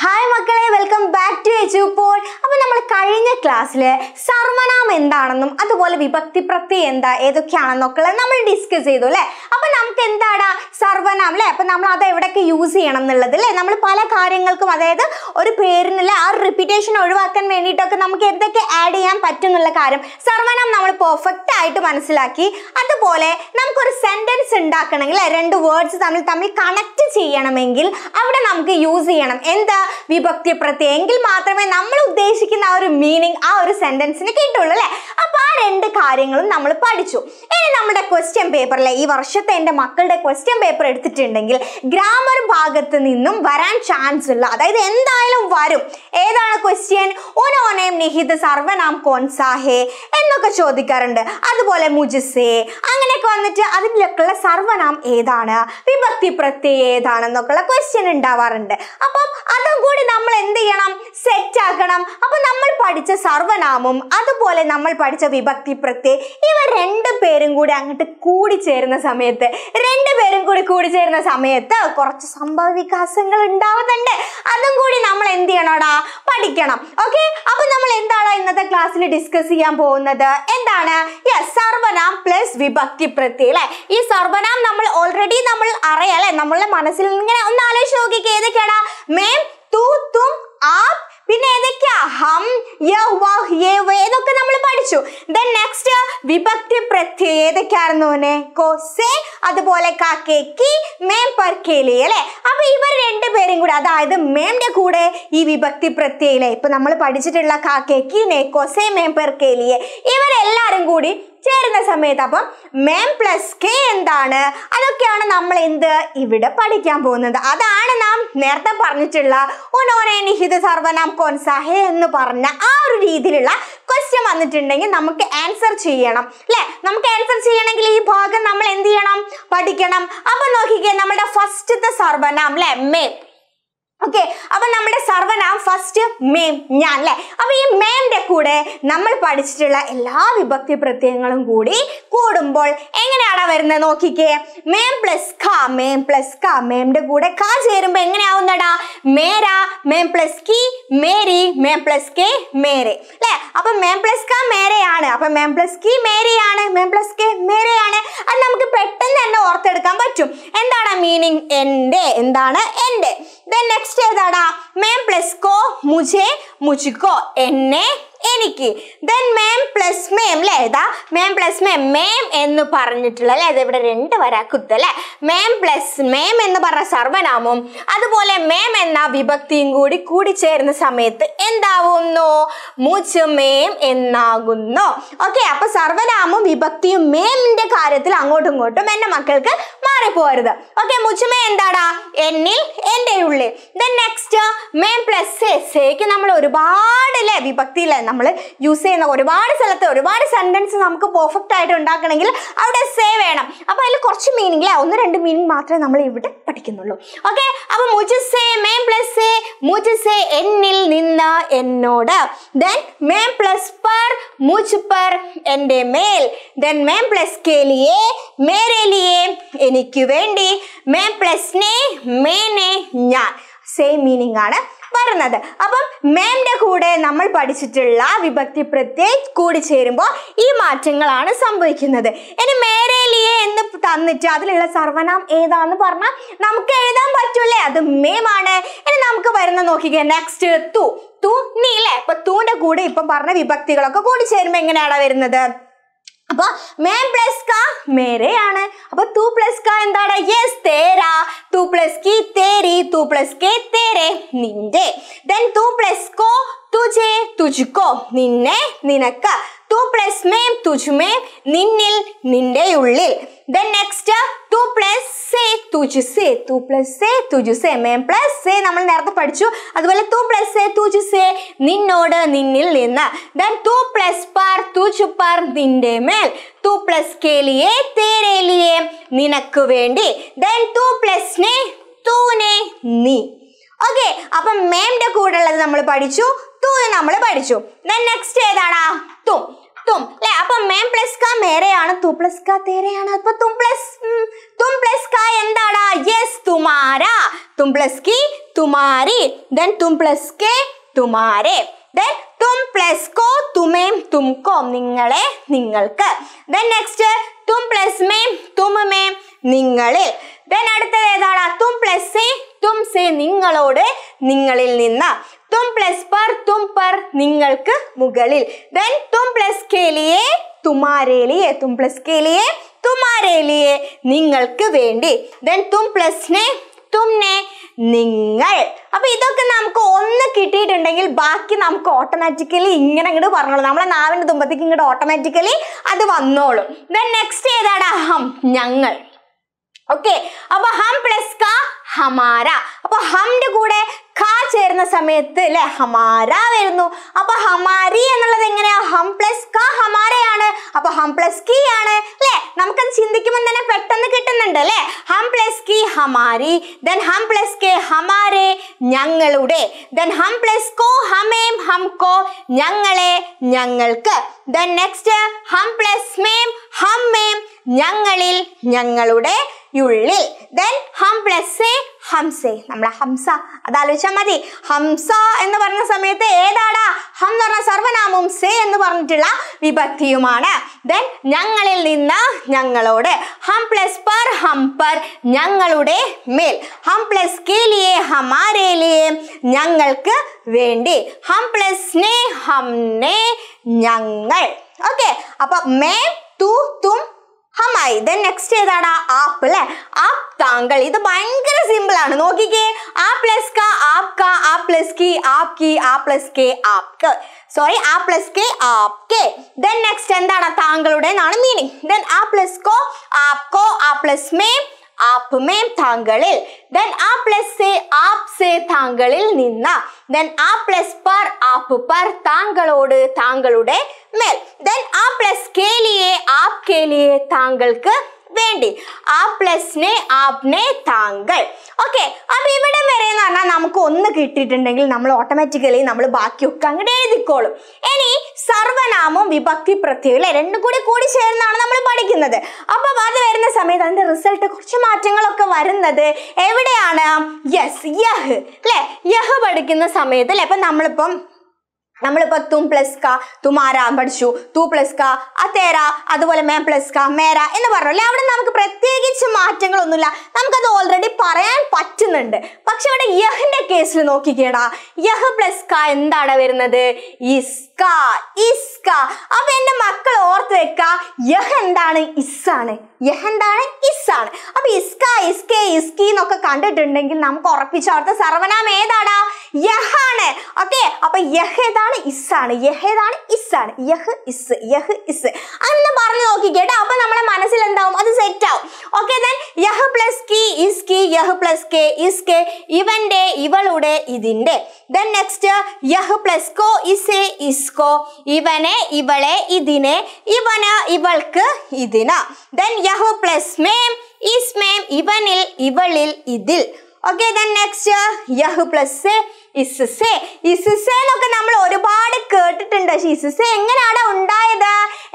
hi മക്കളെ welcome back to H Paul അപ്പോൾ നമ്മൾ കഴിഞ്ഞ ക്ലാസ്സിൽ സർവനാമം എന്താണെന്നും അതുപോലെ വിഭക്തി പ്രത്യയം എന്താ ഏതൊക്കെയാണെന്നൊക്കെ നമ്മൾ ഡിസ്കസ് ചെയ്തു അല്ലേ അപ്പോൾ നമുക്ക് എന്താണ് സർവനാമം അല്ലേ അപ്പം നമ്മൾ അത് എവിടെയൊക്കെ യൂസ് ചെയ്യണം എന്നുള്ളത് അല്ലേ നമ്മൾ പല കാര്യങ്ങൾക്കും അതായത് ഒരു പേരിനില്ല ആ റിപ്പീറ്റേഷൻ ഒഴിവാക്കാൻ വേണ്ടിയിട്ടൊക്കെ നമുക്ക് എന്തൊക്കെ ആഡ് ചെയ്യാൻ പറ്റും എന്നുള്ള കാര്യം സർവനാമം നമ്മൾ പെർഫെക്റ്റ് ആയിട്ട് മനസ്സിലാക്കി അതുപോലെ നമുക്കൊരു സെൻറ്റൻസ് ഉണ്ടാക്കണമെങ്കിൽ രണ്ട് വേർഡ്സ് തമ്മിൽ തമ്മിൽ കണക്ട് ചെയ്യണമെങ്കിൽ അവിടെ നമുക്ക് യൂസ് ചെയ്യണം എന്താ വിഭക്തി പ്രത്യയം എങ്കിൽ മാത്രമേ നമ്മൾ ഉദ്ദേശിക്കുന്ന ആ ഒരു മീനിങ് ആ ഒരു സെന്റൻസിന് കിട്ടുള്ളൂ അല്ലെ അപ്പൊ ആ രണ്ട് കാര്യങ്ങളും നമ്മൾ പഠിച്ചു ഇനി നമ്മുടെ ക്വസ്റ്റ്യൻ പേപ്പറിലെ ഈ വർഷത്തെ എൻ്റെ മക്കളുടെ ക്വസ്റ്റ്യൻ പേപ്പർ എടുത്തിട്ടുണ്ടെങ്കിൽ ഗ്രാമർ ഭാഗത്ത് നിന്നും വരാൻ ചാൻസ് ഉള്ള അതായത് എന്തായാലും വരും ഏതാണ് ക്വസ്റ്റ്യൻ ഒനോനേം നിഹിത് സർവനാം കോൺസാഹേ എന്നൊക്കെ ചോദിക്കാറുണ്ട് അതുപോലെ മുജിസേ അങ്ങനെയൊക്കെ വന്നിട്ട് അതിലൊക്കെയുള്ള സർവനാം ഏതാണ് വിഭക്തി പ്രത്യയം ഏതാണെന്നൊക്കെയുള്ള ക്വസ്റ്റ്യൻ ഉണ്ടാവാറുണ്ട് അപ്പം അത് എല്ലാം കൂടി നമ്മൾ എന്ത് ചെയ്യണം സെറ്റ് ആക്കണം അപ്പൊ നമ്മൾ പഠിച്ച സർവനാമം അതുപോലെ നമ്മൾ പഠിച്ച വിഭക്തി പ്രത്യയം ഇവ രണ്ട് പേരും കൂടി അങ്ങോട്ട് കൂടി ചേരുന്ന സമയത്ത് രണ്ട് പേരും കൂടി കൂടി ചേരുന്ന സമയത്ത് കുറച്ച് സംഭവ വികാസങ്ങൾ ഉണ്ടാവുന്നുണ്ട് അതും കൂടി നമ്മൾ എന്ത് ചെയ്യണോടാ പഠിക്കണം ഓക്കെ അപ്പൊ നമ്മൾ എന്താണ് ഇന്നത്തെ ക്ലാസ്സിൽ ഡിസ്കസ് ചെയ്യാൻ പോകുന്നത് എന്താണ് യെസ് സർവനാം പ്ലസ് വിഭക്തി പ്രത്യയം അല്ലെ ഈ സർവനാം നമ്മൾ ഓൾറെഡി നമ്മൾ അറിയാം അല്ലെ നമ്മളുടെ മനസ്സിൽ ഇങ്ങനെ ഒന്ന് ആലോചിച്ച് നോക്കിക്കേ മേം തു തും ആപ് പിന്നെ ഏതൊക്കെയാ ഹം ഏതൊക്കെ നമ്മൾ പഠിച്ചു ദെൻ നെക്സ്റ്റ് വിഭക്തി പ്രത്യയം ഏതൊക്കെയായിരുന്നു അതുപോലെ അപ്പൊ ഇവർ രണ്ടുപേരും കൂടെ അതായത് മേമിന്റെ കൂടെ ഈ വിഭക്തി പ്രത്യയിലെ ഇപ്പൊ നമ്മൾ പഠിച്ചിട്ടുള്ള കാക്കേ കി നെക്കോ മേം പെർക്കേലിയെ ഇവരെല്ലാരും കൂടി ചേരുന്ന സമയത്ത് അപ്പം മെം പ്ലസ് കെ എന്താണ് അതൊക്കെയാണ് നമ്മൾ എന്ത് ഇവിടെ പഠിക്കാൻ പോകുന്നത് അതാണ് നാം നേരത്തെ പറഞ്ഞിട്ടുള്ള ഒനോനെ നിഹിത സർവനാം കോൻസാഹെ എന്ന് പറഞ്ഞ ആ ഒരു രീതിയിലുള്ള ക്വസ്റ്റ്യൻ വന്നിട്ടുണ്ടെങ്കിൽ നമുക്ക് ആൻസർ ചെയ്യണം അല്ലെ നമുക്ക് ആൻസർ ചെയ്യണമെങ്കിൽ ഈ ഭാഗം നമ്മൾ എന്ത് ചെയ്യണം പഠിക്കണം അപ്പൊ നോക്കിക്കേ നമ്മുടെ ഫസ്റ്റത്തെ സർവനാം അല്ലെ മേ ഓക്കെ അപ്പൊ നമ്മുടെ സർവനാം ഫസ്റ്റ് മേം ഞാൻ അല്ലെ അപ്പൊ ഈ മേമിന്റെ കൂടെ നമ്മൾ പഠിച്ചിട്ടുള്ള എല്ലാ വിഭക്തി പ്രത്യയങ്ങളും കൂടി കൂടുമ്പോൾ എങ്ങനെയാണ് വരുന്നത് നോക്കിക്കേ മേം പ്ലസ് ക മേം പ്ലസ് ക മേമിന്റെ കൂടെ ക ചേരുമ്പോൾ എങ്ങനെയാവുന്നടാ മേരാ മേം പ്ലസ് കി മേരി മേം പ്ലസ് കെ മേരെ അല്ലെ അപ്പൊ മേം പ്ലസ് ക മേരെയാണ് അപ്പൊ മേം പ്ലസ് കി മേരെയാണ് മേം പ്ലസ് കെ മേരെയാണ് അത് നമുക്ക് പെട്ടെന്ന് തന്നെ ഓർത്തെടുക്കാൻ പറ്റും എന്താണ് മീനിങ് എൻ്റെ എന്താണ് എൻ്റെ ദെൻ നെക്സ്റ്റ് ചെയ്താടാ മേം പ്ലസ് കോ മുജേ മുജുകോ എന്നെ എനിക്ക് ദെൻ മേം പ്ലസ് മേം അല്ലേ ഇതാ മേം പ്ലസ് മേം മേം എന്ന് പറഞ്ഞിട്ടുള്ള അല്ലേ ഇതിവിടെ രണ്ട് വരാക്കുത്ത് അല്ലേ മേം പ്ലസ് മേം എന്ന് പറഞ്ഞ സർവനാമം അതുപോലെ മേം എന്ന വിഭക്തിയും കൂടി കൂടി ചേർന്ന സമയത്ത് എന്താവുന്നു മൂച്ച് മേം എന്നാകുന്നു ഓക്കെ അപ്പൊ സർവനാമം വിഭക്തിയും മേമിന്റെ കാര്യത്തിൽ അങ്ങോട്ടും ഇങ്ങോട്ടും എന്റെ മക്കൾക്ക് മാറിപ്പോരുത് ഓക്കെ മുച്ചുമേ എന്താടാ എന്നിൽ എന്റെ ഉള്ളിൽ ദെൻ നെക്സ്റ്റ് മേം പ്ലസ് എസ് നമ്മൾ ഒരുപാട് അല്ലേ വിഭക്തിയിലെ നമ്മൾ യൂസ് ചെയ്യുന്ന ഒരുപാട് സ്ഥലത്ത് ഒരുപാട് സെൻറ്റൻസ് നമുക്ക് പെർഫെക്റ്റ് ആയിട്ട് ഉണ്ടാക്കണമെങ്കിൽ അവിടെ സേ വേണം അപ്പോൾ അതിൽ കുറച്ച് മീനിങ് അല്ലേ ഒന്ന് രണ്ട് മീനിങ് മാത്രമേ നമ്മൾ ഇവിടെ പഠിക്കുന്നുള്ളൂ ഓക്കെ അപ്പോൾ മുജ് സേ മേം പ്ലസ് സേ മുജ് എന്നിൽ നിന്ന് എന്നോട് ദെൻ മേം പ്ലസ് പർ മുജ് പർ എൻ്റെ മേൽ ദെൻ മേം പ്ലസ് കെ ലിയേ എനിക്ക് വേണ്ടി മേം പ്ലസ് നേ മേനെ ഞാൻ സെയിം മീനിങ് ആണ് വരുന്നത് അപ്പം മേമിന്റെ കൂടെ നമ്മൾ പഠിച്ചിട്ടുള്ള വിഭക്തി പ്രത്യേക കൂടി ചേരുമ്പോൾ ഈ മാറ്റങ്ങളാണ് സംഭവിക്കുന്നത് ഇനി മേരേലിയെ എന്ന് തന്നിട്ട് അതിലുള്ള സർവനാം ഏതാന്ന് പറഞ്ഞാൽ നമുക്ക് എഴുതാൻ പറ്റൂലേ അത് മേമാണ് ഇനി നമുക്ക് വരുന്ന നോക്കിക്കുക നെക്സ്റ്റ് തൂ തൂ നീ അല്ലേ അപ്പൊ തൂന്റെ കൂടെ ഇപ്പം പറഞ്ഞ വിഭക്തികളൊക്കെ കൂടി ചേരുമ്പോൾ എങ്ങനെയാണ് വരുന്നത് അപ്പൊ മേം പ്ലസ് കാ മേരെയാണ് അപ്പൊ തു പ്ലസ് ക എന്താണ് യെസ് തേരാ തു പ്ലസ് കി തേരി തു പ്ലസ് കെ തേരെ നിന്റെ ദെൻ തു പ്ലസ് കോ തുജേ തുജുക്കോ നിന്നെ നിനക്ക് ടു പ്ലസ് മേം തുജ്മേ നിന്നിൽ നിന്റെ ഉള്ളിൽ ദൻ നെക്സ്റ്റ് ടു പ്ലസ് സേ തുജ് സേ ടു പ്ലസ് സേ തുജ് സേ മേം പ്ലസ് സേ നമ്മൾ നേരത്തെ പഠിച്ചു അതുപോലെ ടു പ്ലസ് സേ തുജ് സേ നിന്നോട് നിന്നിൽ നിന്ന് ദൻ ടു പ്ലസ് പാർ തുജ് പാർ നിന്റെ മേൽ ടു പ്ലസ് കേലിയെ തേരേലിയെ നിനക്ക് വേണ്ടി ദൻ ടു പ്ലസ് നേ തൂനെ നീ ഓക്കെ അപ്പം മേമിന്റെ കൂടെ ഉള്ളത് നമ്മൾ പഠിച്ചു തൂന് നമ്മൾ പഠിച്ചു ദൻ നെക്സ്റ്റ് ഏതാണ് തും തും അല്ലെ അപ്പൊ മേം പ്ലസ് കാ മേരെയാണ് തു പ്ലസ് കാ തേരെയാണ് അപ്പൊ തും പ്ലസ് തും പ്ലസ് കാ എന്താടാ യെസ് തുമാരാ തും പ്ലസ് കി തുമാരി ദെൻ തും പ്ലസ് കെ തുമാരെ ദെൻ തും പ്ലസ് കോ തുമേം തുംകോ നിങ്ങളെ നിങ്ങൾക്ക് ദെൻ നെക്സ്റ്റ് തും പ്ലസ് മേം തുമേം നിങ്ങളിൽ then അടുത്തത് ഏതാണ് തും പ്ലസ് സേ തും സേ നിങ്ങളോട് നിങ്ങളിൽ നിന്ന് തും പ്ലസ് പർ തും പർ നിങ്ങൾക്ക് മുകളിൽ ദെൻ തും പ്ലസ് കേലിയെ തുമാരേലിയെ തും പ്ലസ് കേലിയെ തുമാരേലിയെ നിങ്ങൾക്ക് വേണ്ടി ദെൻ തും പ്ലസ് നെ തുംനെ നിങ്ങൾ അപ്പൊ ഇതൊക്കെ നമുക്ക് ഒന്ന് കിട്ടിയിട്ടുണ്ടെങ്കിൽ ബാക്കി നമുക്ക് ഓട്ടോമാറ്റിക്കലി ഇങ്ങനെ അങ്ങോട്ട് പറഞ്ഞോളൂ നമ്മളെ നാവിന്റെ തുമ്പത്തേക്ക് ഇങ്ങോട്ട് ഓട്ടോമാറ്റിക്കലി അത് വന്നോളും ദെൻ നെക്സ്റ്റ് ഏതാണ് അഹം ഞങ്ങൾ ഓക്കെ അപ്പൊ ഹം പ്ലസ് ക ഹമാര അപ്പൊ ഹംന്റെ കൂടെ ക ചേർന്ന സമയത്ത് അല്ലെ ഹമാര വരുന്നു അപ്പൊ ഹമാരി എന്നുള്ളത് എങ്ങനെയാ ഹം പ്ലസ് ക ഹമാരയാണ് അപ്പൊ ഹം പ്ലസ് കി ആണ് അല്ലെ നമുക്കത് ചിന്തിക്കുമ്പോൾ തന്നെ പെട്ടെന്ന് കിട്ടുന്നുണ്ട് അല്ലെ ഹം പ്ലസ് കി ഹമാരി ദെൻ ഹം പ്ലസ് കെ ഹമാരെ ഞങ്ങളുടെ ദെൻ ഹം പ്ലസ് കോ ഹമേം ഹം കോ ഞങ്ങളെ ഞങ്ങൾക്ക് ദെൻ നെക്സ്റ്റ് ഹം പ്ലസ് മേം ഹം മേം ഞങ്ങളിൽ ഞങ്ങളുടെ യുള്ളി ദെൻ ഹം പ്ലസ് എ ഹംസെ നമ്മളെ ഹംസ അത് ആലോചിച്ചാൽ മതി ഹംസ എന്ന് പറഞ്ഞ സമയത്ത് ഏതാടാ ഹം എന്ന് പറഞ്ഞ സർവനാമവും സെ എന്ന് പറഞ്ഞിട്ടുള്ള വിഭക്തിയുമാണ് ദെൻ ഞങ്ങളിൽ നിന്ന് ഞങ്ങളോട് ഹം പ്ലസ് പർ ഹം പർ ഞങ്ങളുടെ മേൽ ഹം പ്ലസ് കേലിയെ ഹമാരേലിയെ ഞങ്ങൾക്ക് വേണ്ടി ഹം പ്ലസ് നെ ഹം നെ ഞങ്ങൾ ഓക്കെ അപ്പൊ മേ തു തും മനസ്സിലായി ദെൻ നെക്സ്റ്റ് ഏതാണ് ആപ്പ് അല്ലെ ആപ്പ് താങ്കൾ ഇത് ഭയങ്കര സിമ്പിൾ ആണ് നോക്കിക്കേ ആ പ്ലസ് കാ ആപ് കാ ആ പ്ലസ് കി ആപ് കി ആ പ്ലസ് കെ ആപ്ക്ക് സോറി ആ പ്ലസ് കെ ആപ്കെ ദെൻ നെക്സ്റ്റ് എന്താണ് താങ്കളുടെ എന്നാണ് മീനിങ് ദെൻ ആ പ്ലസ് കോ ആപ്കോ ആ പ്ലസ് മേ आप में താങ്കളിൽ then ആ plus se ആപ് se താങ്കളിൽ നിന്ന then ആ plus per ആപ്പ് per താങ്കളോട് താങ്കളുടെ മേൽ then ആ plus കേലിയെ ആപ് കേലിയെ താങ്കൾക്ക് വേണ്ടി ആ പ്ലസ്നെ ആപ്നെ താങ്കൾ ഓക്കെ അപ്പൊ ഇവിടെ വരെ എന്ന് പറഞ്ഞാൽ നമുക്ക് ഒന്ന് കിട്ടിയിട്ടുണ്ടെങ്കിൽ നമ്മൾ ഓട്ടോമാറ്റിക്കലി നമ്മൾ ബാക്കിയൊക്കെ അങ്ങോട്ട് എഴുതിക്കോളും ഇനി സർവനാമം വിഭക്തി അല്ലെ രണ്ടും കൂടി കൂടി ചേർന്നാണ് നമ്മൾ പഠിക്കുന്നത് അപ്പൊ അത് വരുന്ന സമയത്ത് അതിന്റെ റിസൾട്ട് കുറച്ച് മാറ്റങ്ങളൊക്കെ വരുന്നത് എവിടെയാണ് യെസ് യഹ് അല്ലെ യഹ് പഠിക്കുന്ന സമയത്ത് അല്ലെ അപ്പൊ നമ്മളിപ്പം നമ്മളിപ്പോ തും പ്ലസ് ക തുമാര പഠിച്ചു തു പ്ലസ് ക അതേര അതുപോലെ മേ പ്ലസ് ക മേര എന്ന് പറഞ്ഞു അവിടെ നമുക്ക് പ്രത്യേകിച്ച് മാറ്റങ്ങളൊന്നുമില്ല നമുക്കത് ഓൾറെഡി പറയാൻ പറ്റുന്നുണ്ട് പക്ഷെ അവിടെ യഹിന്റെ കേസിൽ നോക്കിക്കേടാ യഹ് പ്ലസ് ക എന്താണ് വരുന്നത് ഇസ്ക ഇസ്ക അപ്പൊ എന്റെ മക്കൾ കേൾക്ക യഹ് എന്താണ് ഇസ്സാണ് യഹ് എന്താണ് ഇസ്സാണ് അപ്പൊ ഇസ്ക ഇസ്കെ ഇസ്കി എന്നൊക്കെ കണ്ടിട്ടുണ്ടെങ്കിൽ നമുക്ക് ഉറപ്പിച്ച അവിടുത്തെ സർവനാമം ഏതാടാ യഹാണ് ഓക്കെ അപ്പൊ യഹ് ഏതാണ് ഇസ്സാണ് യഹ് ഏതാണ് ഇസ്സാണ് യഹ് ഇസ് യഹ് ഇസ് അന്ന് പറഞ്ഞു നോക്കിക്കേട്ടോ അപ്പൊ നമ്മളെ മനസ്സിൽ എന്താവും അത് സെറ്റ് ആവും ഓക്കെ ദെൻ യഹ് പ്ലസ് കി ഇസ് കി യഹ് പ്ലസ് കെ ഇസ് കെ ഇവന്റെ ഇവളുടെ ഇതിന്റെ ദെൻ നെക്സ്റ്റ് യഹ് പ്ലസ് കോ ഇസ് ഇസ്കോ ഇവനെ ഇവളെ ഇതിനെ ഇവൾ അവന് ഇവൾക്ക് ഇതിന് ദെൻ യഹു പ്ലസ് മേം ഇസ് മേം ഇവനിൽ ഇവളിൽ ഇതിൽ ഓക്കെ ദെൻ നെക്സ്റ്റ് യഹു പ്ലസ് ഇസസെ എന്നൊക്കെ നമ്മൾ ഒരുപാട് കേട്ടിട്ടുണ്ട് പക്ഷെ ഇസസെ എങ്ങനെയാണ് ഉണ്ടായത്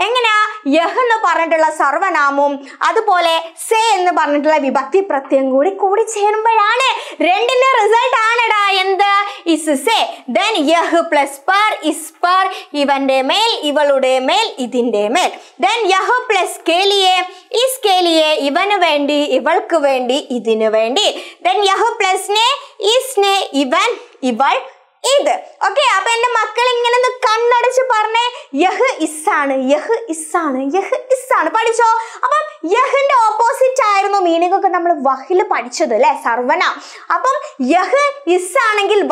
എങ്ങനെയാ യഹ് എന്ന് പറഞ്ഞിട്ടുള്ള സർവനാമവും അതുപോലെ സേ എന്ന് പറഞ്ഞിട്ടുള്ള വിഭക്തി പ്രത്യം കൂടി കൂടി ചേരുമ്പോഴാണ് രണ്ടിന്റെ റിസൾട്ട് ആണെടാ എന്ത് ഇസസെ ദൻ യഹ് പ്ലസ് പർ ഇസ് പർ ഇവന്റെ മേൽ ഇവളുടെ മേൽ ഇതിന്റെ മേൽ ദൻ യഹ് പ്ലസ് കേലിയെ ഇസ് കേലിയെ ഇവന് വേണ്ടി ഇവൾക്ക് വേണ്ടി ഇതിനു വേണ്ടി ദൻ യഹ് പ്ലസ് നെ ഇസ് നെ ഇവൻ e vai ainda ഓക്കെ അപ്പൊ എന്റെ മക്കൾ ഇങ്ങനെ കണ്ണടച്ച് പറഞ്ഞേ യഹ് ഇസ്സാണ് യഹ് ഇസ്സാണ് യഹ് ഇസ്സാണ് പഠിച്ചോ അപ്പം യഹിന്റെ ഓപ്പോസിറ്റ് ആയിരുന്നു മീനിങ് ഒക്കെ നമ്മൾ വഹില് പഠിച്ചത് അല്ലെ സർവന അപ്പം യഹ് ഇസ്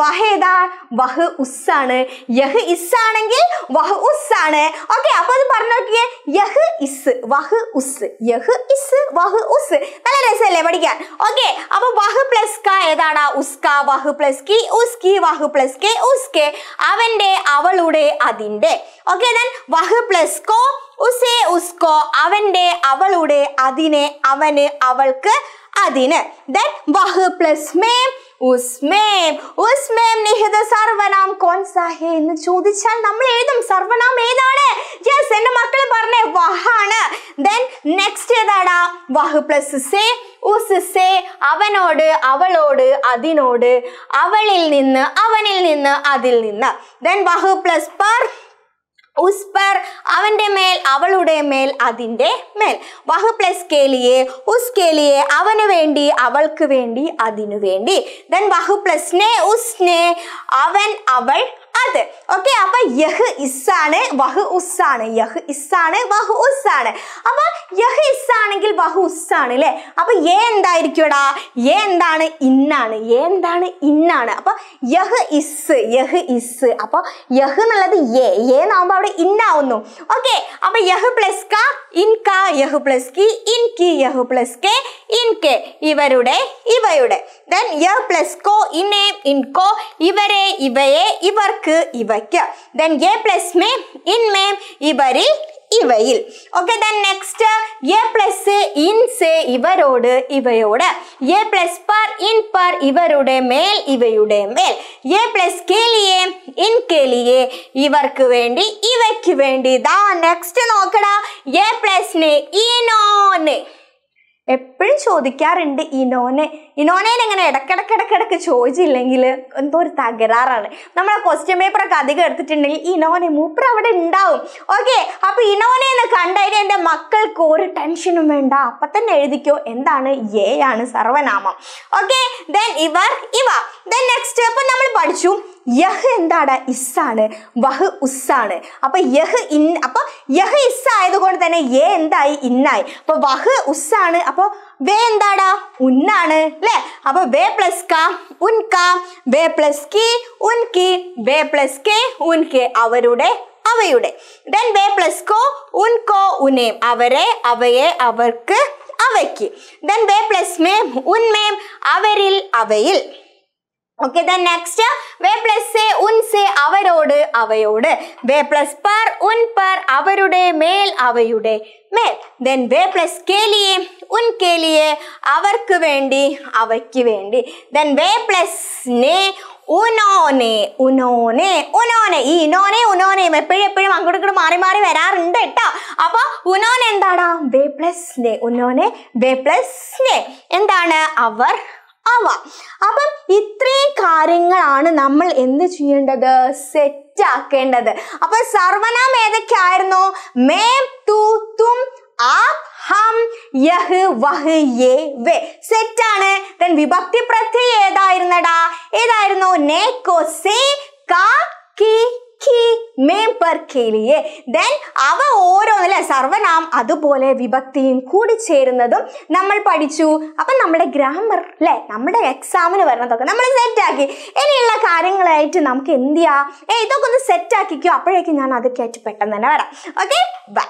വഹ ഏതാ വഹ് ഉസ്സാണ് യഹ് ആണെങ്കിൽ വഹ് ഉസ്സാണ് ഓക്കെ അപ്പൊ അത് പറഞ്ഞു നോക്കിയേ യഹ് ഇസ് വഹ് ഉസ് യഹ് ഇസ് വഹ് ഉസ് നല്ല രസമല്ലേ പഠിക്കാൻ ഓക്കെ അപ്പൊ വഹ് പ്ലസ് ക ഏതാണ് ഉസ്ക വഹ് പ്ലസ് കി ഉസ്കി വഹ് പ്ലസ് കെ കെ ഓക്കെ അവന്റെ അവളുടെ അതിന്റെ ഓക്കെ ദൻ വഹ് പ്ലസ് കോ ഉസേ ഉസ്കോ അവന്റെ അവളുടെ അതിനെ അവന് അവൾക്ക് അതിന് ദൻ വഹ് പ്ലസ് മേ ഉസ്മേം ഉസ്മേം നിഹിത സർവനാം കോൺ സാഹേ എന്ന് ചോദിച്ചാൽ നമ്മൾ എഴുതും സർവനാം ഏതാണ് യെസ് എന്റെ മക്കൾ പറഞ്ഞേ വഹാണ് ദെൻ നെക്സ്റ്റ് ഏതാടാ വഹ് പ്ലസ് സേ ഉസ് സേ അവനോട് അവളോട് അതിനോട് അവളിൽ നിന്ന് അവനിൽ നിന്ന് അതിൽ നിന്ന് ദെൻ വഹ് പ്ലസ് പർ ഉസ്പർ അവന്റെ മേൽ അവളുടെ മേൽ അതിന്റെ മേൽ വഹ് പ്ലസ് കേലിയെ ഉസ്കേലിയെ അവന് വേണ്ടി അവൾക്ക് വേണ്ടി അതിനു വേണ്ടി ദെൻ വഹ് പ്ലസ് നെ ഉസ്നെ അവൻ അവൾ അതെ ഓക്കെ അപ്പൊ യഹ് ഇസ്സാണ് വഹ് ഉസ്സാണ് യഹ് ഇസ്സാണ് വഹു ഉസ്സാണ് അപ്പൊ യഹ് ഇസ്സാണെങ്കിൽ വഹു ഉസ്സാണ് അല്ലേ അപ്പൊ ഏ എന്തായിരിക്കുമെടാ ഏ എന്താണ് ഇന്നാണ് ഏ എന്താണ് ഇന്നാണ് അപ്പൊ യഹ് ഇസ് യഹ് ഇസ് അപ്പൊ യഹ് എന്നുള്ളത് ഏ ഏ എന്നാവുമ്പോ അവിടെ ഇന്നാവുന്നു ഓക്കെ അപ്പൊ യഹ് പ്ലസ് ക ഇൻ ക യഹ് പ്ലസ് കി ഇൻ കി യഹ് പ്ലസ് കെ ഇൻകെ ഇവരുടെ ഇവയുടെ ദെൻ യ പ്ലസ് കോ ഇനേ ഇൻകോ ഇവരെ ഇവയെ ഇവർക്ക് ഇവയ്ക്ക് ദെൻ എ പ്ലസ് മേ ഇൻമേ ഇവരിൽ ഇവയിൽ ഓക്കെ ദെൻ നെക്സ്റ്റ് എ പ്ലസ് ഇൻസ് ഇവരോട് ഇവയോട് എ പ്ലസ് പർ ഇൻ പർ ഇവരുടെ മേൽ ഇവയുടെ മേൽ എ പ്ലസ് കേലിയെ ഇൻ കേലിയെ ഇവർക്ക് വേണ്ടി ഇവയ്ക്ക് വേണ്ടി ദാ നെക്സ്റ്റ് നോക്കടാ എ പ്ലസ് നെ ഇനോന്ന് എപ്പോഴും ചോദിക്കാറുണ്ട് ഇനോനെ ഇനോനേനെ ഇങ്ങനെ ഇടക്കിടക്ക് ഇടക്കിടക്ക് ചോദിച്ചില്ലെങ്കിൽ എന്തോ ഒരു തകരാറാണ് നമ്മൾ ക്വസ്റ്റ്യൻ പേപ്പറൊക്കെ അധികം എടുത്തിട്ടുണ്ടെങ്കിൽ ഇനോനെ മൂപ്പർ അവിടെ ഉണ്ടാവും ഓക്കെ അപ്പോൾ എന്ന് കണ്ടതിന് എൻ്റെ മക്കൾക്ക് ഒരു ടെൻഷനും വേണ്ട അപ്പൊ തന്നെ എഴുതിക്കോ എന്താണ് എ ആണ് സർവനാമം ഓക്കെ ദെൻ ഇവർ ഇവ ദെൻ നെക്സ്റ്റ് അപ്പം നമ്മൾ പഠിച്ചു യഹ് എന്താണ് ഇസ്സാണ് വഹ് ഉസ്സാണ് അപ്പൊ യഹ് ഇൻ അപ്പൊ യഹ് ഇസ് ആയതുകൊണ്ട് തന്നെ എ എന്തായി ഇന്നായി അപ്പൊ വഹ് ഉസ്സാണ് അപ്പൊ വേ എന്താടാ ഉന്നാണ് അല്ലേ അപ്പൊ വേ പ്ലസ് ക ഉൻ ക വേ പ്ലസ് കി ഉൻ കി വേ പ്ലസ് കെ ഉൻ കെ അവരുടെ അവയുടെ ദെൻ വേ പ്ലസ് കോ ഉൻ കോ ഉനേം അവരെ അവയെ അവർക്ക് അവയ്ക്ക് ദെൻ വേ പ്ലസ് മേം ഉൻ മേം അവരിൽ അവയിൽ ஓகே தென் நெக்ஸ்ட் வே பிளஸ் சே உன் சே அவரோடு அவையோடு வே பிளஸ் பர் உன் பர் அவருடைய மேல் அவையுடைய மேல் தென் வே பிளஸ் கேலியே உன் கேலியே அவர்க்கு வேண்டி அவைக்கு வேண்டி தென் வே பிளஸ் நே ഉനോനെ ഉനോനെ ഉനോനെ ഈ ഇനോനെ ഉനോനെയും എപ്പോഴും എപ്പോഴും അങ്ങോട്ട് ഇങ്ങോട്ട് മാറി മാറി വരാറുണ്ട് കേട്ടോ അപ്പോൾ ഉനോൻ എന്താടാ വേ പ്ലസ് സ്നേ ഉനോനെ വേ പ്ലസ് സ്നേ എന്താണ് അവർ അവ അപ്പം ഇത്രയും കാര്യങ്ങളാണ് നമ്മൾ എന്ത് ചെയ്യേണ്ടത് സെറ്റ് ആക്കേണ്ടത് അപ്പൊ സർവനാം ഏതൊക്കെയായിരുന്നു മേം തു സെറ്റാണ് ദെൻ വിഭക്തി പ്രത്യയം ഏതായിരുന്നടാ ഏതായിരുന്നു നെ കൊ സേ കാ കി കി മേം പർ ദെൻ അവ ഓരോന്നല്ലേ സർവനാം അതുപോലെ വിഭക്തിയും കൂടി ചേരുന്നതും നമ്മൾ പഠിച്ചു അപ്പം നമ്മുടെ ഗ്രാമർ അല്ലേ നമ്മുടെ എക്സാമിന് വരുന്നതൊക്കെ നമ്മൾ സെറ്റാക്കി ഇനിയുള്ള കാര്യങ്ങളായിട്ട് നമുക്ക് എന്ത് ചെയ്യാം ഏ ഇതൊക്കെ ഒന്ന് സെറ്റാക്കിക്കോ അപ്പോഴേക്കും ഞാൻ അതൊക്കെ ആയിട്ട് പെട്ടെന്ന് തന്നെ വരാം ഓക്കെ ബൈ